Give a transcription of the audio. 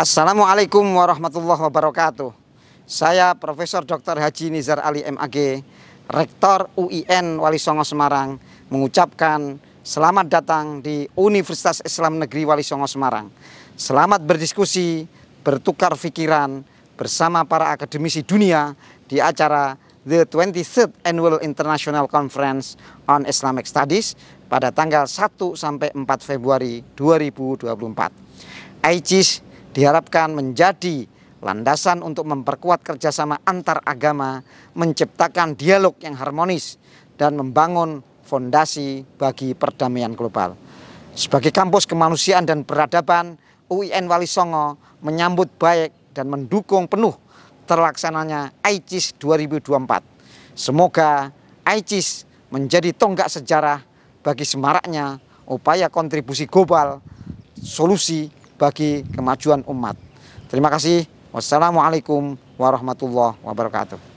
Assalamualaikum warahmatullahi wabarakatuh. Saya Profesor Dr. Haji Nizar Ali MAG, Rektor UIN Wali Songo Semarang, mengucapkan selamat datang di Universitas Islam Negeri Wali Songo Semarang. Selamat berdiskusi, bertukar pikiran bersama para akademisi dunia di acara The 23rd Annual International Conference on Islamic Studies pada tanggal 1 sampai 4 Februari 2024. Aichis diharapkan menjadi landasan untuk memperkuat kerjasama antar agama, menciptakan dialog yang harmonis, dan membangun fondasi bagi perdamaian global. Sebagai kampus kemanusiaan dan peradaban, UIN Wali Songo menyambut baik dan mendukung penuh terlaksananya ICIS 2024. Semoga ICIS menjadi tonggak sejarah bagi semaraknya upaya kontribusi global, solusi bagi kemajuan umat. Terima kasih. Wassalamualaikum warahmatullahi wabarakatuh.